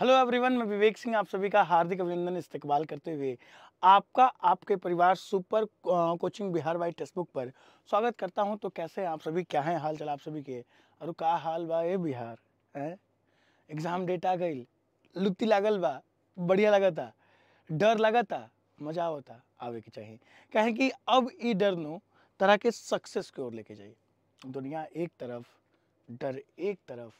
hello everyone मैं विवेक सिंह आप सभी का हार्दिक अभिनंदन इस्तेकबाल करते हुए आपका आपके परिवार super coaching Bihar by text book पर स्वागत करता हूं तो कैसे हैं आप सभी क्या है हाल चाल आप सभी के अरे का हाल बा ए बिहार है एग्ज़ाम डेट आ गई लुत्ती लागल बा बढ़िया लगा था डर लगा था मज़ा होता आवे के चाहिए कहें कि अब ई डर नो तरह के सक्सेस की ओर लेके जाइए दुनिया एक तरफ डर एक तरफ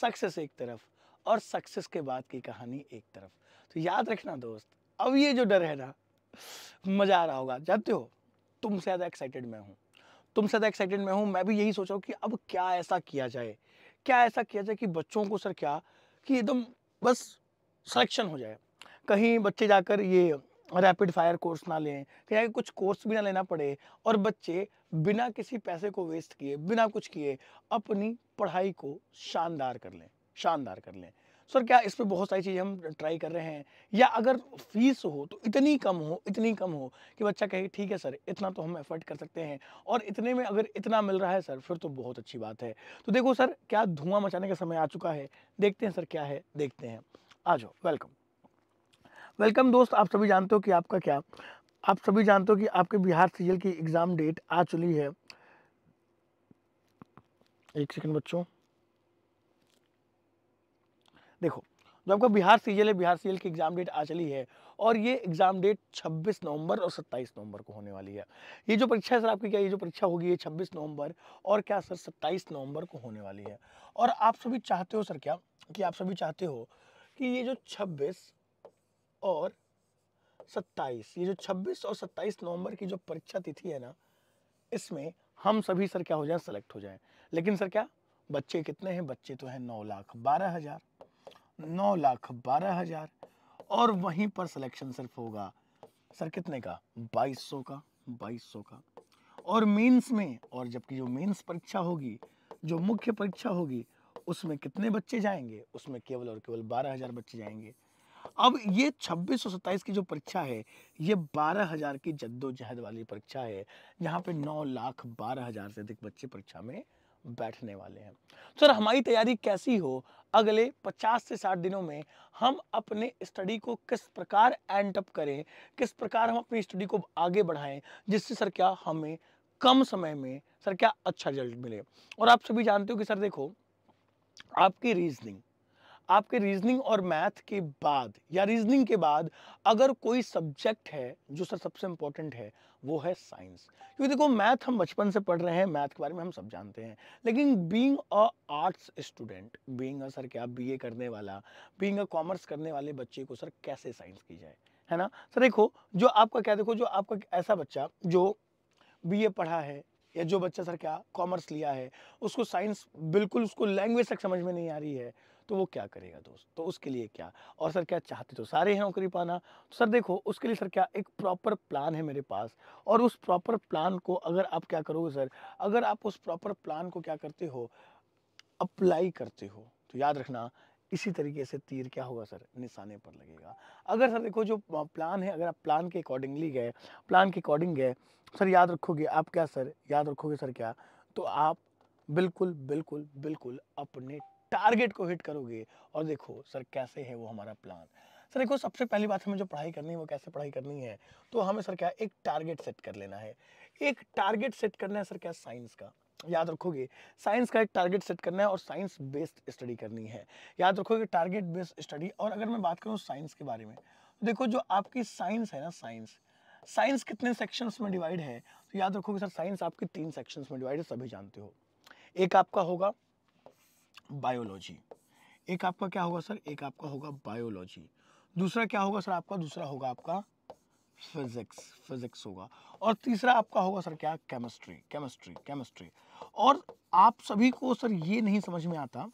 सक्सेस एक तरफ और सक्सेस के बाद की कहानी एक तरफ तो याद रखना दोस्त अब ये जो डर है ना मज़ा आ रहा होगा जानते हो तुम से ज़्यादा एक्साइटेड मैं हूँ तुम से ज़्यादा एक्साइटेड मैं हूँ मैं भी यही सोच रहा हूँ कि अब क्या ऐसा किया जाए क्या ऐसा किया जाए कि बच्चों को सर क्या कि एकदम बस सिलेक्शन हो जाए कहीं बच्चे जाकर ये रैपिड फायर कोर्स ना लें कहीं कुछ कोर्स भी ना लेना पड़े और बच्चे बिना किसी पैसे को वेस्ट किए बिना कुछ किए अपनी पढ़ाई को शानदार कर लें शानदार कर लें सर क्या इस पर बहुत सारी चीज़ें हम ट्राई कर रहे हैं या अगर फीस हो तो इतनी कम हो इतनी कम हो कि बच्चा कहे ठीक है सर इतना तो हम एफर्ट कर सकते हैं और इतने में अगर इतना मिल रहा है सर फिर तो बहुत अच्छी बात है तो देखो सर क्या धुआं मचाने का समय आ चुका है देखते हैं सर क्या है देखते हैं आ जाओ वेलकम वेलकम दोस्त आप सभी जानते हो कि आपका क्या आप सभी जानते हो कि आपके बिहार सीएल की एग्ज़ाम डेट आ चुकी है एक सेकेंड बच्चों देखो जो आपका बिहार सीजल है बिहार सीजल की एग्जाम डेट आ चली है और ये एग्जाम डेट 26 नवंबर और 27 नवंबर को होने वाली है ये जो परीक्षा है सर आपकी क्या ये जो परीक्षा होगी ये 26 नवंबर और क्या सर 27 नवंबर को होने वाली है और आप सभी चाहते हो सर क्या कि आप सभी चाहते हो कि ये जो 26 और 27 ये जो 26 और 27 नवंबर की जो परीक्षा तिथि है ना इसमें हम सभी सर क्या हो जाए सेलेक्ट हो जाए लेकिन सर क्या बच्चे कितने हैं बच्चे तो हैं नौ लाख बारह हज़ार नौ लाख बारह हजार और वहीं पर सिलेक्शन सिर्फ होगा सर कितने का बाईस सौ का बाईस सौ का और मेंस में और जबकि जो मेंस परीक्षा होगी जो मुख्य परीक्षा होगी उसमें कितने बच्चे जाएंगे उसमें केवल और केवल बारह हजार बच्चे जाएंगे अब ये छब्बीस सौ सत्ताईस की जो परीक्षा है ये बारह हजार की जद्दोजहद वाली परीक्षा है जहाँ पे नौ लाख बारह हजार से अधिक बच्चे परीक्षा में बैठने वाले हैं सर हमारी तैयारी कैसी हो अगले 50 से 60 दिनों में हम अपने स्टडी को किस प्रकार एंड अप करें किस प्रकार हम अपनी स्टडी को आगे बढ़ाएं जिससे सर क्या हमें कम समय में सर क्या अच्छा रिजल्ट मिले और आप सभी जानते हो कि सर देखो आपकी रीजनिंग आपके रीजनिंग और मैथ के बाद या रीजनिंग के बाद अगर कोई सब्जेक्ट है जो सर सबसे इंपॉर्टेंट है वो है साइंस क्योंकि देखो मैथ हम बचपन से पढ़ रहे हैं मैथ के बारे में हम सब जानते हैं लेकिन being a arts student being a sir क्या बीए करने वाला बीइंग अ कॉमर्स करने वाले बच्चे को सर कैसे साइंस की जाए है ना सर देखो जो आपका क्या देखो जो आपका ऐसा बच्चा जो बी पढ़ा है या जो बच्चा सर क्या कॉमर्स लिया है उसको साइंस बिल्कुल उसको लैंग्वेज तक समझ में नहीं आ रही है तो वो क्या करेगा दोस्त तो उसके लिए क्या और सर क्या चाहते तो सारे हैं नौकरी पाना तो सर देखो उसके लिए सर क्या एक प्रॉपर प्लान है मेरे पास और उस प्रॉपर प्लान को अगर आप क्या करोगे सर अगर आप उस प्रॉपर प्लान को क्या करते हो अप्लाई करते हो तो याद रखना इसी तरीके से तीर क्या होगा सर निशाने पर लगेगा अगर सर देखो जो प्लान है अगर आप प्लान के अकॉर्डिंगली गए प्लान के अकॉर्डिंग गए सर याद रखोगे आप क्या सर याद रखोगे सर क्या तो आप बिल्कुल बिल्कुल बिल्कुल अपने टारगेट को हिट करोगे और देखो सर कैसे है वो हमारा प्लान सर देखो सबसे पहली बात हमें जो पढ़ाई करनी है वो कैसे पढ़ाई करनी है तो हमें सर क्या एक टारगेट सेट कर लेना है एक टारगेट सेट करना है सर क्या साइंस का याद रखोगे साइंस का एक टारगेट सेट करना है और साइंस बेस्ड स्टडी करनी है याद रखोगे टारगेट बेस्ड स्टडी और अगर मैं बात करूँ साइंस के बारे में तो देखो जो आपकी साइंस है ना साइंस साइंस कितने सेक्शंस में डिवाइड है तो याद रखोगे सर साइंस आपके तीन सेक्शंस में डिवाइड है सभी जानते हो एक आपका होगा बायोलॉजी एक आपका क्या होगा सर एक आपका होगा बायोलॉजी दूसरा क्या होगा सर आपका दूसरा होगा आपका फिजिक्स फिजिक्स होगा और तीसरा आपका होगा सर क्या केमिस्ट्री केमिस्ट्री केमिस्ट्री और आप सभी को सर ये नहीं समझ में आता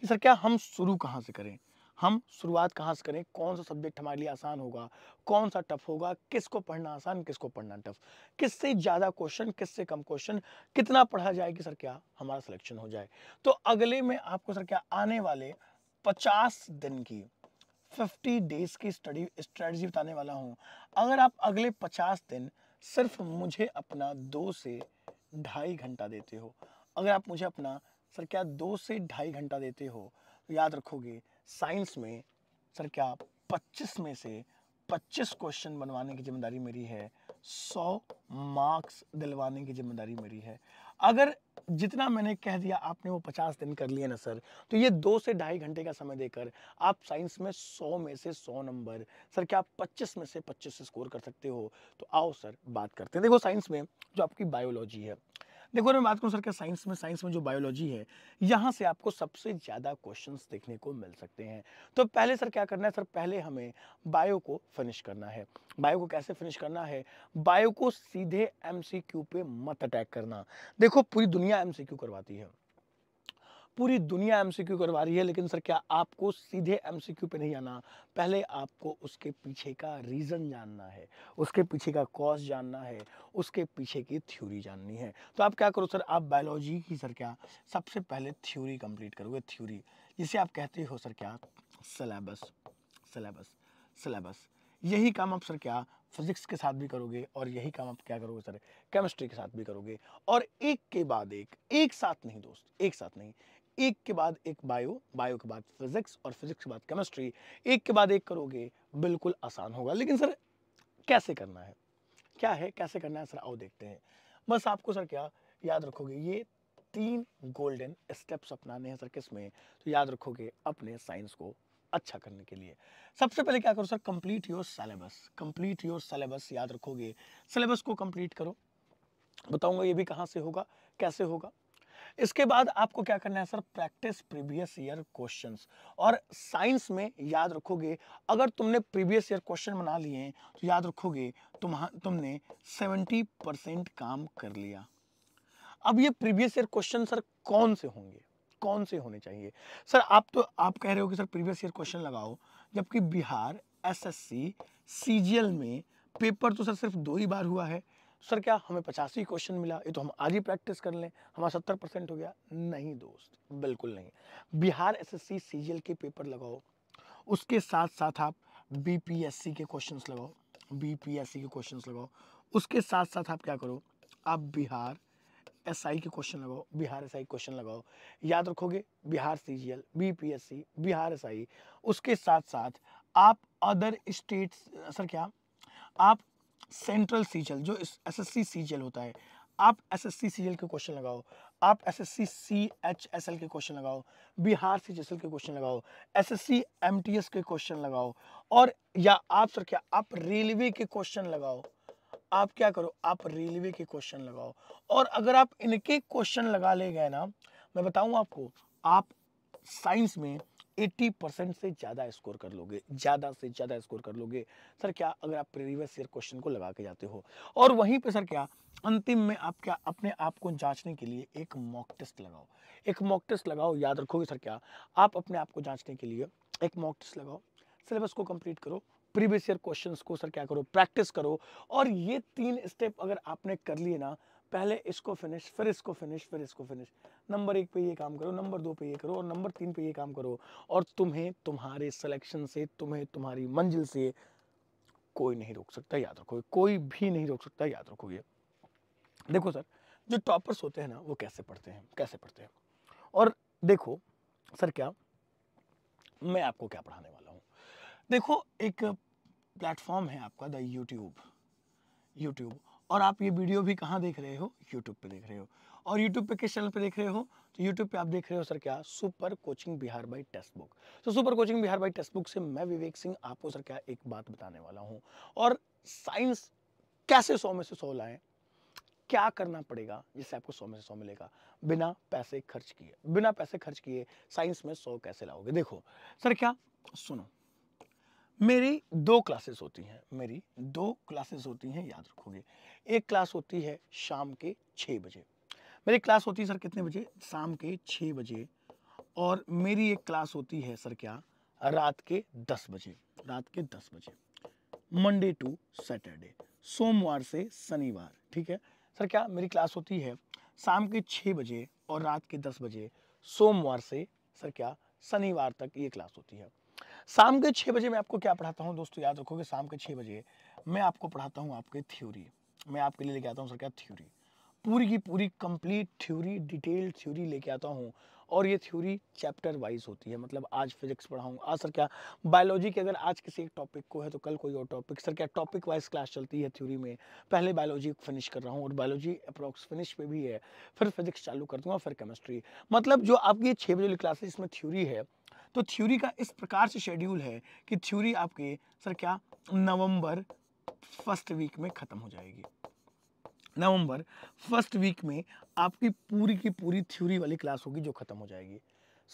कि सर क्या हम शुरू कहाँ से करें हम शुरुआत कहाँ से करें कौन सा सब्जेक्ट हमारे लिए आसान होगा कौन सा टफ होगा किसको पढ़ना आसान किसको पढ़ना टफ किससे ज़्यादा क्वेश्चन किससे कम क्वेश्चन कितना पढ़ा जाए कि सर क्या हमारा सिलेक्शन हो जाए तो अगले में आपको सर क्या आने वाले पचास दिन की फिफ्टी डेज की स्टडी स्ट्रेटजी बताने वाला हूँ अगर आप अगले पचास दिन सिर्फ मुझे अपना दो से ढाई घंटा देते हो अगर आप मुझे अपना सर क्या दो से ढाई घंटा देते हो याद रखोगे साइंस में सर क्या 25 में से 25 क्वेश्चन बनवाने की जिम्मेदारी मेरी है 100 मार्क्स दिलवाने की जिम्मेदारी मेरी है अगर जितना मैंने कह दिया आपने वो 50 दिन कर लिए ना सर तो ये दो से ढाई घंटे का समय देकर आप साइंस में 100 में से 100 नंबर सर क्या आप 25 में से 25 स्कोर कर सकते हो तो आओ सर बात करते हैं देखो साइंस में जो आपकी बायोलॉजी है देखो मैं बात करूँ सर के साइंस में साइंस में जो बायोलॉजी है यहाँ से आपको सबसे ज़्यादा क्वेश्चन देखने को मिल सकते हैं तो पहले सर क्या करना है सर पहले हमें बायो को फिनिश करना है बायो को कैसे फिनिश करना है बायो को सीधे एम पे मत अटैक करना देखो पूरी दुनिया एम करवाती है पूरी दुनिया एमसीक्यू करवा रही है लेकिन सर क्या आपको सीधे एमसीक्यू पे नहीं आना पहले आपको उसके पीछे का रीज़न जानना है उसके पीछे का कॉज जानना है उसके पीछे की थ्योरी जाननी है तो आप क्या करो सर आप बायोलॉजी की सर क्या सबसे पहले थ्योरी कंप्लीट करोगे थ्योरी जिसे आप कहते हो सर क्या सिलेबस सिलेबस सिलेबस यही काम आप सर क्या फिजिक्स के साथ भी करोगे और यही काम आप क्या करोगे सर केमिस्ट्री के साथ भी करोगे और एक के बाद एक एक साथ नहीं दोस्त एक साथ नहीं एक के बाद एक बायो बायो के बाद फिजिक्स और फिजिक्स के बाद केमिस्ट्री एक के बाद एक करोगे बिल्कुल आसान होगा लेकिन सर कैसे करना है क्या है कैसे करना है सर आओ देखते हैं बस आपको सर क्या याद रखोगे ये तीन गोल्डन स्टेप्स अपनाने हैं सर किस में तो याद रखोगे अपने साइंस को अच्छा करने के लिए सबसे पहले क्या करो sir complete your syllabus complete your syllabus याद रखोगे सिलेबस को कंप्लीट करो बताऊंगा ये भी कहाँ से होगा कैसे होगा इसके बाद आपको क्या करना है sir practice previous year questions और साइंस में याद रखोगे अगर तुमने प्रीवियस ईयर क्वेश्चन बना लिए हैं तो याद रखोगे हाँ, तुमने सेवेंटी परसेंट काम कर लिया अब ये प्रीवियस ईयर क्वेश्चन सर कौन से होंगे कौन से होने चाहिए सर आप तो आप कह रहे हो कि सर प्रीवियस ईयर क्वेश्चन लगाओ जबकि बिहार एस सीजीएल में पेपर तो सर सिर्फ दो ही बार हुआ है सर क्या हमें पचासी क्वेश्चन मिला ये तो हम आज ही प्रैक्टिस कर लें हमारा सत्तर परसेंट हो गया नहीं दोस्त बिल्कुल नहीं बिहार एसएससी सीजीएल के पेपर लगाओ उसके साथ साथ आप बीपीएससी के क्वेश्चंस लगाओ बीपीएससी के क्वेश्चंस लगाओ उसके साथ साथ आप क्या करो आप बिहार एस आई के क्वेश्चन लगाओ बिहार एस आई क्वेश्चन लगाओ याद रखोगे Bihar C G L B P S C Bihar S I उसके साथ साथ आप अदर स्टेट्स सर क्या आप सेंट्रल सीजल जो एस एस सी सीजल होता है आप एस एस सी सीजल के क्वेश्चन लगाओ आप S S C C H S L के क्वेश्चन लगाओ बिहार एस एल के क्वेश्चन लगाओ S S C M T S के क्वेश्चन लगाओ और या आप सर क्या आप रेलवे के क्वेश्चन लगाओ आप क्या करो आप रेलवे के क्वेश्चन लगाओ और अगर आप इनके क्वेश्चन लगा ले गए ना मैं बताऊँ आपको आप साइंस में एट्टी परसेंट से ज़्यादा स्कोर कर लोगे ज़्यादा से ज़्यादा स्कोर कर लोगे सर क्या अगर आप प्रीवियस ईयर क्वेश्चन को लगा के जाते हो और वहीं पे सर क्या अंतिम में आप क्या अपने आप को जांचने के लिए एक मॉक टेस्ट लगाओ एक मॉक टेस्ट लगाओ याद रखोगे सर क्या आप अपने आप को जांचने के लिए एक मॉक टेस्ट लगाओ सिलेबस को कंप्लीट करो प्रीवियस ईयर क्वेश्चंस को सर क्या करो प्रैक्टिस करो और ये तीन स्टेप अगर आपने कर लिए ना पहले इसको फिनिश फिर इसको फिनिश फिर इसको फिनिश नंबर एक पे ये काम करो नंबर दो पे ये करो और नंबर तीन पे ये काम करो और तुम्हें तुम्हारे सिलेक्शन से तुम्हें तुम्हारी मंजिल से कोई नहीं रोक सकता याद रखो कोई भी नहीं रोक सकता याद रखो ये देखो सर जो टॉपर्स होते हैं ना वो कैसे पढ़ते हैं कैसे पढ़ते हैं और देखो सर क्या मैं आपको क्या पढ़ाने वाला हूँ देखो एक प्लेटफॉर्म है आपका द यूट्यूब यूट्यूब और आप ये वीडियो भी कहाँ देख रहे हो यूट्यूब पे देख रहे हो और यूट्यूब पे किस चैनल पे देख रहे हो तो यूट्यूब पे आप देख रहे हो सर क्या super coaching Bihar by text book तो super coaching Bihar by text book से मैं विवेक सिंह आपको सर क्या एक बात बताने वाला हूँ और साइंस कैसे सौ में से सौ लाएँ क्या करना पड़ेगा जिससे आपको सौ में से सौ मिलेगा बिना पैसे खर्च किए बिना पैसे खर्च किए साइंस में सौ कैसे लाओगे देखो सर क्या सुनो मेरी दो क्लासेस होती हैं मेरी दो क्लासेस होती हैं याद रखोगे एक क्लास होती है शाम के छः बजे मेरी क्लास होती है सर कितने बजे शाम के छः बजे और मेरी एक क्लास होती है सर क्या रात के दस बजे रात के दस बजे मंडे टू सैटरडे सोमवार से शनिवार ठीक है सर क्या मेरी क्लास होती है शाम के छः बजे और रात के दस बजे सोमवार से सर क्या शनिवार तक ये क्लास होती है शाम के छः बजे मैं आपको क्या पढ़ाता हूँ दोस्तों याद रखोगे शाम के छः बजे मैं आपको पढ़ाता हूँ आपके थ्योरी मैं आपके लिए लेके आता हूँ सर क्या थ्योरी पूरी की पूरी कंप्लीट थ्योरी डिटेल थ्योरी लेके आता हूँ और ये थ्योरी चैप्टर वाइज होती है मतलब आज फिजिक्स पढ़ाऊँगा आज सर क्या बायोलॉजी के अगर आज किसी एक टॉपिक को है तो कल कोई और टॉपिक सर क्या टॉपिक वाइज क्लास चलती है थ्योरी में पहले बायोलॉजी फिनिश कर रहा हूँ और बायोलॉजी अप्रॉक्स फिनिश पे भी है फिर फिजिक्स चालू कर दूंगा फिर केमिस्ट्री मतलब जो आपकी छः बजे क्लासेज क्लास है इसमें थ्योरी है तो थ्योरी का इस प्रकार से शेड्यूल है कि थ्योरी आपके सर क्या नवंबर फर्स्ट वीक में ख़त्म हो जाएगी नवंबर फर्स्ट वीक में आपकी पूरी की पूरी थ्योरी वाली क्लास होगी जो ख़त्म हो जाएगी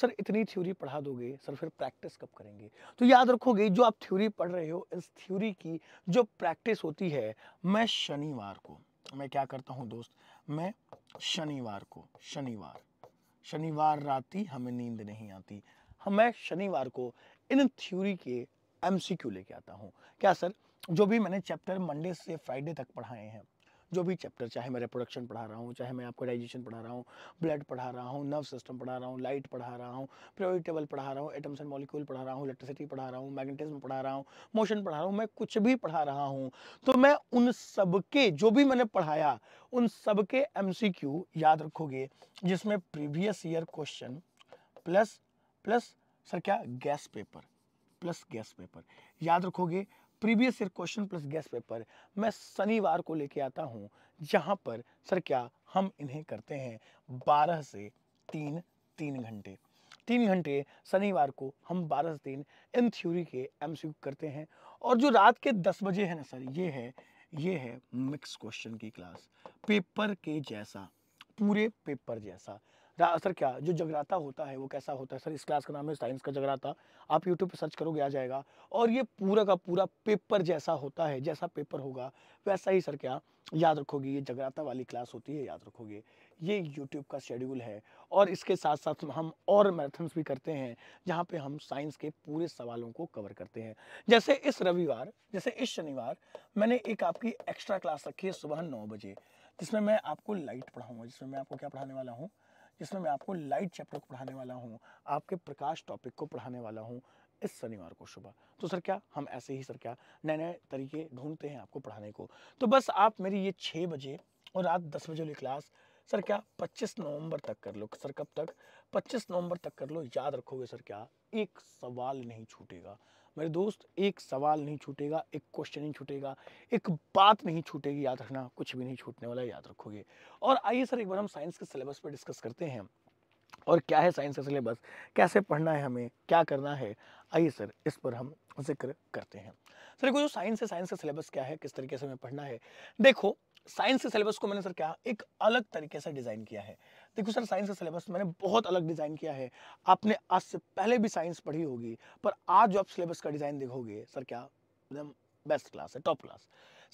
सर इतनी थ्योरी पढ़ा दोगे सर फिर प्रैक्टिस कब करेंगे तो याद रखोगे जो आप थ्योरी पढ़ रहे हो इस थ्योरी की जो प्रैक्टिस होती है मैं शनिवार को मैं क्या करता हूँ दोस्त मैं शनिवार को शनिवार शनिवार रात ही हमें नींद नहीं आती मैं शनिवार को इन थ्योरी के एम लेके आता हूँ क्या सर जो भी मैंने चैप्टर मंडे से फ्राइडे तक पढ़ाए हैं जो भी चैप्टर चाहे मैं रिप्रोडक्शन पढ़ा रहा हूँ चाहे मैं आपको डाइजेशन पढ़ा रहा हूँ ब्लड पढ़ा रहा हूँ नर्व सिस्टम पढ़ा रहा हूँ लाइट पढ़ा रहा हूँ प्रियोरिट पढ़ा रहा हूँ एटम्स एंड मॉलिक्यूल पढ़ा रहा हूँ इलेक्ट्रिसिटी पढ़ा रहा हूँ मैग्नेटिज्म पढ़ा रहा हूँ मोशन पढ़ा रहा हूँ मैं कुछ भी पढ़ा रहा हूँ तो मैं उन सबके जो भी मैंने पढ़ाया उन सबके एम याद रखोगे जिसमें previous year question plus plus sir क्या guess paper plus guess paper याद रखोगे previous year question plus guess paper मैं शनिवार को लेके आता हूँ जहाँ पर सर क्या हम इन्हें करते हैं बारह से तीन तीन घंटे तीन घंटे शनिवार को हम बारह से तीन इन थ्योरी के एम करते हैं और जो रात के दस बजे है ना सर ये है ये है मिक्स क्वेश्चन की क्लास पेपर के जैसा पूरे पेपर जैसा सर क्या जो जगराता होता है वो कैसा होता है सर इस क्लास का नाम है साइंस का जगराता आप यूट्यूब पर सर्च करोगे आ जाएगा और ये पूरा का पूरा पेपर जैसा होता है जैसा पेपर होगा वैसा ही सर क्या याद रखोगे ये जगराता वाली क्लास होती है याद रखोगे ये यूट्यूब का शेड्यूल है और इसके साथ साथ हम और मैराथन्स भी करते हैं जहाँ पे हम साइंस के पूरे सवालों को कवर करते हैं जैसे इस रविवार जैसे इस शनिवार मैंने एक आपकी एक्स्ट्रा क्लास रखी है सुबह नौ बजे जिसमें मैं आपको लाइट पढ़ाऊंगा जिसमें मैं आपको क्या पढ़ाने वाला हूँ जिसमें मैं आपको लाइट चैप्टर को पढ़ाने वाला हूँ आपके प्रकाश टॉपिक को पढ़ाने वाला हूँ इस शनिवार को सुबह तो सर क्या हम ऐसे ही सर क्या नए नए तरीके ढूंढते हैं आपको पढ़ाने को तो बस आप मेरी ये छः बजे और रात दस बजे वाली क्लास सर क्या 25 नवंबर तक कर लो सर कब तक 25 नवंबर तक कर लो याद रखोगे सर क्या एक सवाल नहीं छूटेगा मेरे दोस्त एक सवाल नहीं छूटेगा एक क्वेश्चन नहीं छूटेगा एक बात नहीं छूटेगी याद रखना कुछ भी नहीं छूटने वाला याद रखोगे और आइए सर एक बार हम साइंस के सिलेबस पर डिस्कस करते हैं और क्या है साइंस का सिलेबस कैसे पढ़ना है हमें क्या करना है आइए सर इस पर हम जिक्र करते हैं सर देखो जो साइंस है साइंस का सिलेबस क्या है किस तरीके से हमें पढ़ना है देखो साइंस के सिलेबस को मैंने सर क्या एक अलग तरीके से डिज़ाइन किया है देखो सर साइंस का सिलेबस मैंने बहुत अलग डिज़ाइन किया है आपने आज से पहले भी साइंस पढ़ी होगी पर आज जो आप सिलेबस का डिज़ाइन देखोगे सर क्या एकदम बेस्ट क्लास है टॉप क्लास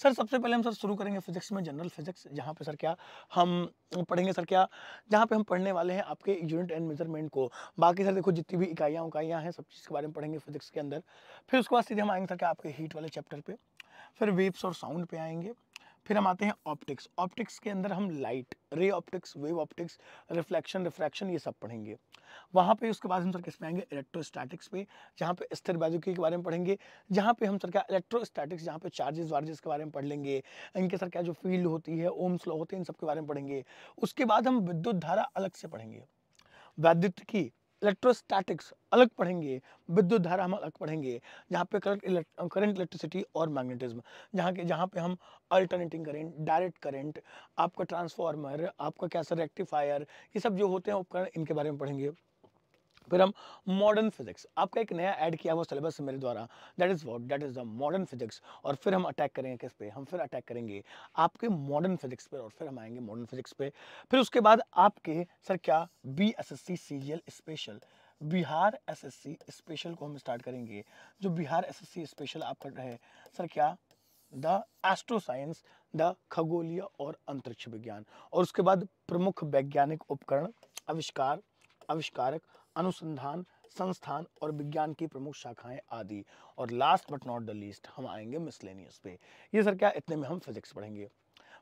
सर सबसे पहले हम सर शुरू करेंगे फिजिक्स में जनरल फिजिक्स जहाँ पे सर क्या हम पढ़ेंगे सर क्या जहाँ पे हम पढ़ने वाले हैं आपके यूनिट एंड मेजरमेंट को बाकी सर देखो जितनी भी इकाइयाँ उकाइयाँ हैं सब चीज़ के बारे में पढ़ेंगे फिजिक्स के अंदर फिर उसके बाद सीधे हम आएंगे सर क्या आपके हीट वाले चैप्टर पर फिर वेव्स और साउंड पे आएंगे फिर हम आते हैं ऑप्टिक्स ऑप्टिक्स के अंदर हम light ray optics wave optics reflection refraction ये सब पढ़ेंगे वहाँ पे उसके बाद हम सर किस पे आएंगे इलेक्ट्रोस्टैटिक्स पे जहाँ पे स्थिर बाजुकी के बारे में पढ़ेंगे जहाँ पे हम सर क्या इलेक्ट्रोस्टैटिक्स जहाँ पे चार्जेस वार्जेस के बारे में पढ़ लेंगे इनके सर क्या जो फील्ड होती है ओम स्लो होते हैं इन सब के बारे में पढ़ेंगे उसके बाद हम विद्युत धारा अलग से पढ़ेंगे वैद्युत की इलेक्ट्रोस्टैटिक्स अलग पढ़ेंगे विद्युत धारा हम अलग पढ़ेंगे जहाँ पे करंट करंट इलेक्ट्रिसिटी और मैग्नेटिज्म जहाँ के जहाँ पे हम अल्टरनेटिंग करंट डायरेक्ट करंट आपका ट्रांसफार्मर आपका कैसा रेक्टिफायर ये सब जो होते हैं उपकरण इनके बारे में पढ़ेंगे फिर हम मॉडर्न फिजिक्स आपका एक नया ऐड किया हुआ सिलेबस मेरे द्वारा that is what that is the modern physics और फिर हम अटैक करेंगे किस पे हम फिर अटैक करेंगे आपके मॉडर्न फिजिक्स पे और फिर हम आएंगे मॉडर्न फिजिक्स पे फिर उसके बाद आपके सर क्या B S S C C L special Bihar S S C special को हम स्टार्ट करेंगे जो बिहार एसएससी स्पेशल आप कर रहे हैं सर क्या द एस्ट्रो साइंस द खगोलीय और अंतरिक्ष विज्ञान और उसके बाद प्रमुख वैज्ञानिक उपकरण आविष्कार आविष्कारक अनुसंधान संस्थान और विज्ञान की प्रमुख शाखाएं आदि और last but not the least हम आएंगे मिसलेनियस पे ये सर क्या इतने में हम फिजिक्स पढ़ेंगे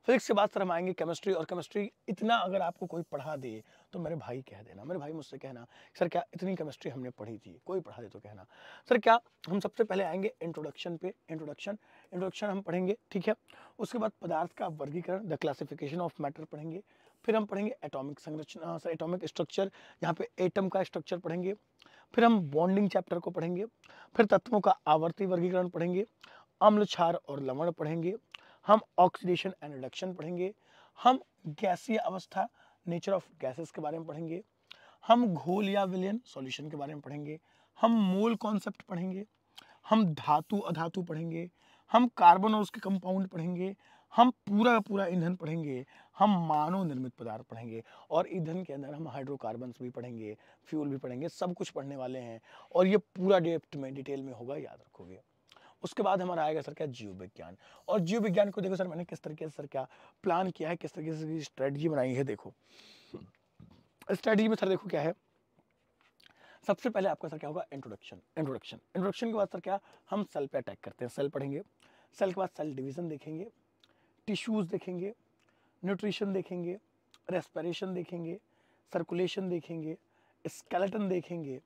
फिजिक्स के बाद सर हम आएंगे केमिस्ट्री और केमिस्ट्री इतना अगर आपको कोई पढ़ा दे तो मेरे भाई कह देना मेरे भाई मुझसे कहना सर क्या इतनी केमिस्ट्री हमने पढ़ी थी कोई पढ़ा दे तो कहना सर क्या हम सबसे पहले आएंगे इंट्रोडक्शन पे इंट्रोडक्शन इंट्रोडक्शन हम पढ़ेंगे ठीक है उसके बाद पदार्थ का वर्गीकरण द क्लासिफिकेशन ऑफ मैटर पढ़ेंगे फिर हम पढ़ेंगे एटॉमिक संरचना सर एटॉमिक स्ट्रक्चर यहाँ पे एटम का स्ट्रक्चर पढ़ेंगे फिर हम बॉन्डिंग चैप्टर को पढ़ेंगे फिर तत्वों का आवर्ती वर्गीकरण पढ़ेंगे अम्ल क्षार और लवण पढ़ेंगे हम ऑक्सीडेशन एंड रिडक्शन पढ़ेंगे हम गैसीय अवस्था नेचर ऑफ गैसेस के बारे में पढ़ेंगे हम घोल या विलियन सॉल्यूशन के बारे में पढ़ेंगे हम मोल कॉन्सेप्ट पढ़ेंगे हम धातु अधातु पढ़ेंगे हम कार्बन और उसके कंपाउंड पढ़ेंगे हम पूरा पूरा ईंधन पढ़ेंगे हम मानव निर्मित पदार्थ पढ़ेंगे और ईंधन के अंदर हम हाइड्रोकार्बन भी पढ़ेंगे फ्यूल भी पढ़ेंगे सब कुछ पढ़ने वाले हैं और ये पूरा डेप्थ में डिटेल में होगा याद रखोगे उसके बाद हमारा आएगा सर क्या जीव विज्ञान और जीव विज्ञान को देखो सर मैंने किस तरीके से सर क्या प्लान किया है किस तरीके से स्ट्रेटजी बनाई है देखो स्ट्रेटजी में सर देखो क्या है सबसे पहले आपका सर क्या होगा इंट्रोडक्शन इंट्रोडक्शन इंट्रोडक्शन के बाद सर क्या हम सेल पे अटैक करते हैं सेल पढ़ेंगे सेल के बाद सेल डिवीजन देखेंगे टिश्यूज़ देखेंगे न्यूट्रिशन देखेंगे रेस्पिरेशन देखेंगे सर्कुलेशन देखेंगे स्केलेटन देखेंगे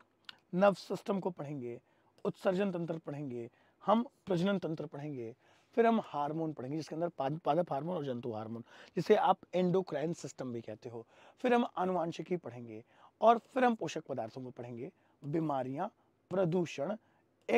नर्व सिस्टम को पढ़ेंगे उत्सर्जन तंत्र पढ़ेंगे हम प्रजनन तंत्र पढ़ेंगे फिर हम हार्मोन पढ़ेंगे जिसके अंदर पादप हार्मोन और जंतु हार्मोन जिसे आप एंडोक्राइन सिस्टम भी कहते हो फिर हम आनुवांशिकी पढ़ेंगे और फिर हम पोषक पदार्थों को पढ़ेंगे बीमारियाँ प्रदूषण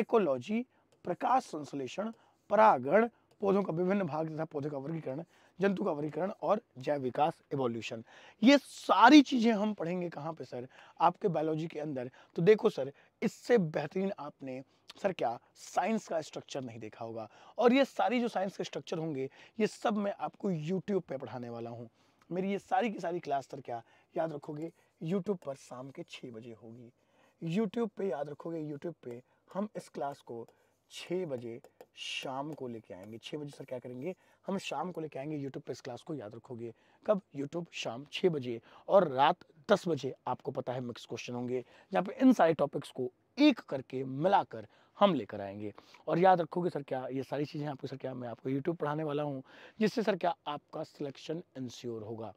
एकोलॉजी प्रकाश संश्लेषण परागण पौधों का विभिन्न भाग तथा पौधों का वर्गीकरण जंतु का वर्गीकरण और जैव विकास एवोल्यूशन ये सारी चीज़ें हम पढ़ेंगे कहाँ पे सर आपके बायोलॉजी के अंदर तो देखो सर इससे बेहतरीन आपने सर क्या साइंस का स्ट्रक्चर नहीं देखा होगा और ये सारी जो साइंस के स्ट्रक्चर होंगे ये सब मैं आपको यूट्यूब पर पढ़ाने वाला हूँ मेरी ये सारी की सारी क्लास सर क्या याद रखोगे यूट्यूब पर शाम के छः बजे होगी यूट्यूब पे याद रखोगे यूट्यूब पे हम इस क्लास को छः बजे शाम को लेके आएंगे छः बजे सर क्या करेंगे हम शाम को लेके आएंगे यूट्यूब पर इस क्लास को याद रखोगे कब यूट्यूब शाम छः बजे और रात दस बजे आपको पता है मिक्स क्वेश्चन होंगे जहाँ पे इन सारे टॉपिक्स को एक करके मिलाकर हम लेकर आएंगे और याद रखोगे सर क्या ये सारी चीज़ें आपको सर क्या मैं आपको यूट्यूब पढ़ाने वाला हूँ जिससे सर क्या आपका सिलेक्शन इंश्योर होगा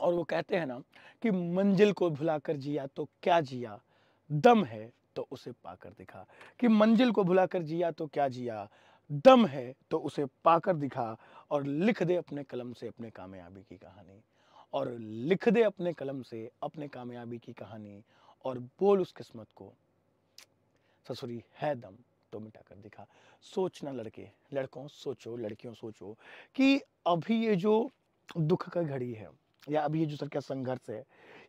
और वो कहते हैं ना कि मंजिल को भुलाकर जिया तो क्या जिया दम है तो उसे पाकर दिखा कि मंजिल को भुलाकर जिया तो क्या जिया दम है तो उसे पाकर दिखा और लिख दे अपने कलम से अपने कामयाबी की कहानी और लिख दे अपने कलम से अपने कामयाबी की कहानी और बोल उस किस्मत को ससुरी है दम तो मिटा कर दिखा सोचना लड़के लड़कों सोचो लड़कियों सोचो कि अभी ये जो दुख का घड़ी है या अभी ये जो सर क्या संघर्ष है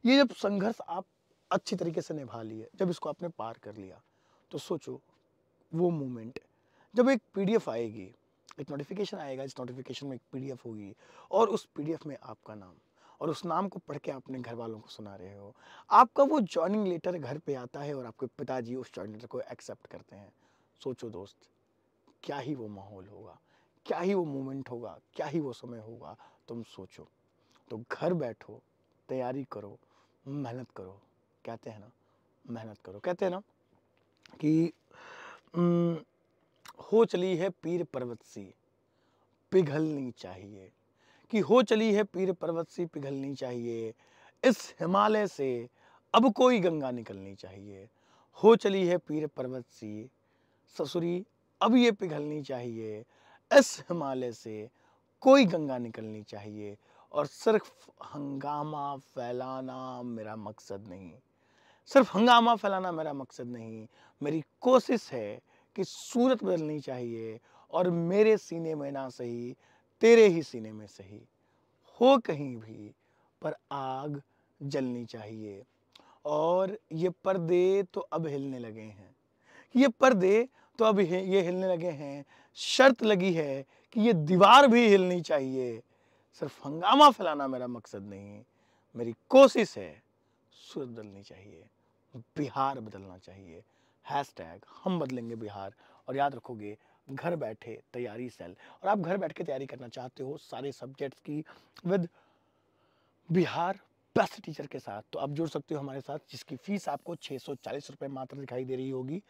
ये जब संघर्ष आप अच्छी तरीके से निभा ली है जब इसको आपने पार कर लिया तो सोचो वो मोमेंट जब एक पीडीएफ आएगी एक नोटिफिकेशन आएगा इस नोटिफिकेशन में एक पीडीएफ होगी और उस पीडीएफ में आपका नाम और उस नाम को पढ़ के अपने घर वालों को सुना रहे हो आपका वो जॉइनिंग लेटर घर पे आता है और आपके पिताजी उस जॉइनिंग लेटर को एक्सेप्ट करते हैं सोचो दोस्त क्या ही वो माहौल होगा क्या ही वो मोमेंट होगा क्या ही वो समय होगा तुम सोचो तो घर बैठो तैयारी करो मेहनत करो कहते हैं ना मेहनत करो कहते हैं ना कि हो चली है पीर पर्वत सी पिघलनी चाहिए कि हो चली है पीर पर्वत सी पिघलनी चाहिए इस हिमालय से अब कोई गंगा निकलनी चाहिए हो चली है पीर पर्वत सी ससुरी अब ये पिघलनी चाहिए इस हिमालय से कोई गंगा निकलनी चाहिए और सिर्फ हंगामा फैलाना मेरा मकसद नहीं सिर्फ हंगामा फैलाना मेरा मकसद नहीं मेरी कोशिश है कि सूरत बदलनी चाहिए और मेरे सीने में ना सही तेरे ही सीने में सही हो कहीं भी पर आग जलनी चाहिए और ये पर्दे तो अब हिलने लगे हैं ये पर्दे तो अब ये हिलने लगे हैं शर्त लगी है कि ये दीवार भी हिलनी चाहिए सिर्फ हंगामा फैलाना मेरा मकसद नहीं मेरी कोशिश है सूरत बदलनी चाहिए बिहार बदलना चाहिए हैशटैग हम बदलेंगे बिहार और याद रखोगे घर बैठे तैयारी सेल और आप घर बैठ के तैयारी करना चाहते हो सारे सब्जेक्ट्स की विद बिहार बेस्ट टीचर के साथ तो आप जुड़ सकते हो हमारे साथ जिसकी फ़ीस आपको छः सौ चालीस रुपये मात्र दिखाई दे रही होगी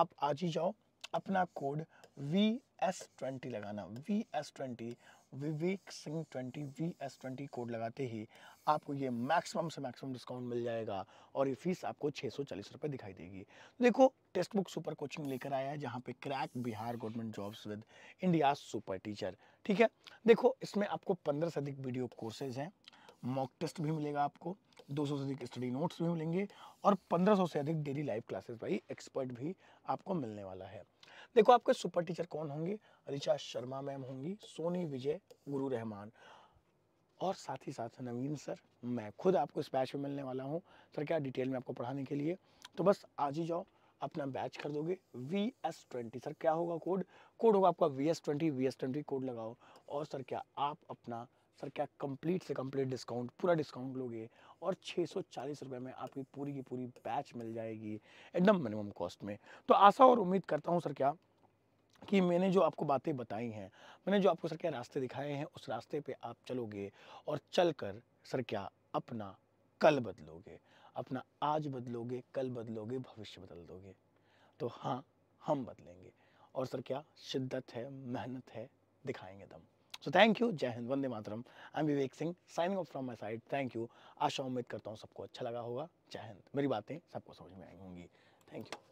आप आज ही जाओ अपना कोड वी एस ट्वेंटी लगाना V S twenty Vivek Singh twenty V S twenty code लगाते ही आपको ये मैक्सिमम से मैक्सिमम डिस्काउंट मिल जाएगा और ये फीस आपको छः सौ चालीस रुपये दिखाई देगी तो देखो टेक्स्ट बुक सुपर कोचिंग लेकर आया है जहाँ पे crack Bihar government jobs with India super teacher ठीक है देखो इसमें आपको पंद्रह से अधिक वीडियो कोर्सेज हैं मॉक टेस्ट भी मिलेगा आपको 200 से अधिक स्टडी नोट्स भी मिलेंगे और 1500 से अधिक डेली लाइव क्लासेस भाई एक्सपर्ट भी आपको मिलने वाला है देखो आपके सुपर टीचर कौन होंगे ऋचा शर्मा मैम होंगी सोनी विजय गुरु रहमान और साथ ही साथ नवीन सर मैं खुद आपको इस बैच में मिलने वाला हूँ सर क्या डिटेल में आपको पढ़ाने के लिए तो बस आज ही जाओ अपना बैच कर दोगे वी एस ट्वेंटी सर क्या होगा कोड कोड होगा आपका V S twenty V S twenty code लगाओ और सर क्या आप अपना सर क्या कंप्लीट से कंप्लीट डिस्काउंट पूरा डिस्काउंट लोगे और छः सौ चालीस रुपये में आपकी पूरी की पूरी बैच मिल जाएगी एकदम मिनिमम कॉस्ट में तो आशा और उम्मीद करता हूँ सर क्या कि मैंने जो आपको बातें बताई हैं मैंने जो आपको सर क्या रास्ते दिखाए हैं उस रास्ते पर आप चलोगे और चल कर सर क्या अपना कल बदलोगे अपना आज बदलोगे कल बदलोगे भविष्य बदल दोगे तो हाँ हम बदलेंगे और सर क्या शिद्दत है मेहनत है दिखाएंगे दम सो थैंक यू जय हिंद वंदे मातरम I am Vivek Singh signing off from my side thank you आशा उम्मीद करता हूँ सबको अच्छा लगा होगा जय हिंद मेरी बातें सबको समझ में आई होंगी थैंक यू